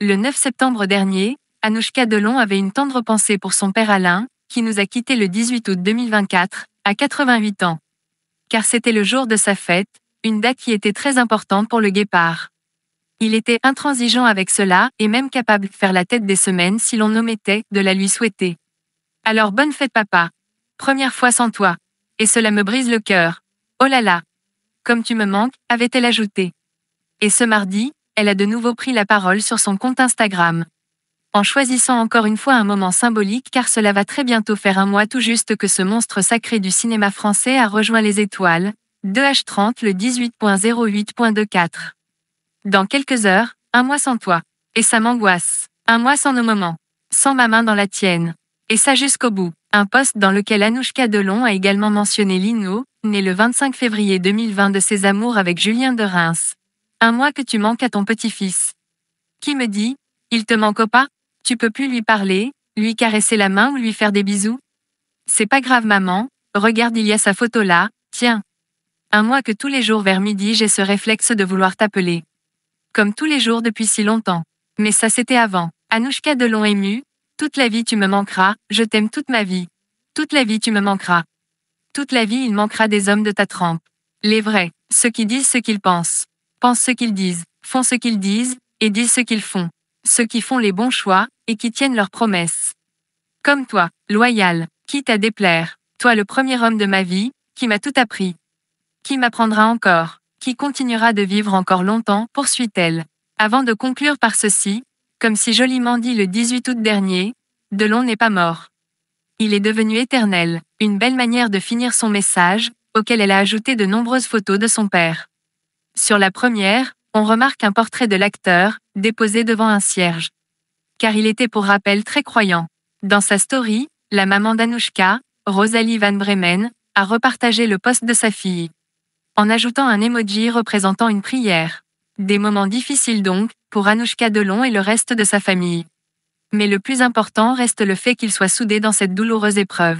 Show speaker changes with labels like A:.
A: Le 9 septembre dernier, Anouchka Delon avait une tendre pensée pour son père Alain, qui nous a quittés le 18 août 2024, à 88 ans. Car c'était le jour de sa fête, une date qui était très importante pour le guépard. Il était intransigeant avec cela et même capable de faire la tête des semaines si l'on omettait de la lui souhaiter. Alors bonne fête papa. Première fois sans toi. Et cela me brise le cœur. Oh là là. Comme tu me manques, avait-elle ajouté. Et ce mardi, elle a de nouveau pris la parole sur son compte Instagram. En choisissant encore une fois un moment symbolique car cela va très bientôt faire un mois tout juste que ce monstre sacré du cinéma français a rejoint les étoiles, 2H30 le 18.08.24. Dans quelques heures, un mois sans toi. Et ça m'angoisse. Un mois sans nos moments. Sans ma main dans la tienne. Et ça jusqu'au bout. Un poste dans lequel Anouchka Delon a également mentionné Lino, né le 25 février 2020 de ses amours avec Julien de Reims. Un mois que tu manques à ton petit-fils. Qui me dit Il te manque pas Tu peux plus lui parler, lui caresser la main ou lui faire des bisous C'est pas grave, maman. Regarde, il y a sa photo là. Tiens. Un mois que tous les jours vers midi, j'ai ce réflexe de vouloir t'appeler. Comme tous les jours depuis si longtemps. Mais ça, c'était avant. Anouchka long ému, Toute la vie, tu me manqueras. Je t'aime toute ma vie. Toute la vie, tu me manqueras. Toute la vie, il manquera des hommes de ta trempe. Les vrais, ceux qui disent ce qu'ils pensent pensent ce qu'ils disent, font ce qu'ils disent, et disent ce qu'ils font. Ceux qui font les bons choix, et qui tiennent leurs promesses. Comme toi, loyal, qui à déplaire, toi le premier homme de ma vie, qui m'a tout appris. Qui m'apprendra encore, qui continuera de vivre encore longtemps, poursuit-elle. Avant de conclure par ceci, comme si joliment dit le 18 août dernier, Delon n'est pas mort. Il est devenu éternel, une belle manière de finir son message, auquel elle a ajouté de nombreuses photos de son père. Sur la première, on remarque un portrait de l'acteur, déposé devant un cierge. Car il était pour rappel très croyant. Dans sa story, la maman d'Anouchka, Rosalie Van Bremen, a repartagé le poste de sa fille. En ajoutant un emoji représentant une prière. Des moments difficiles donc, pour Anouchka Delon et le reste de sa famille. Mais le plus important reste le fait qu'il soit soudé dans cette douloureuse épreuve.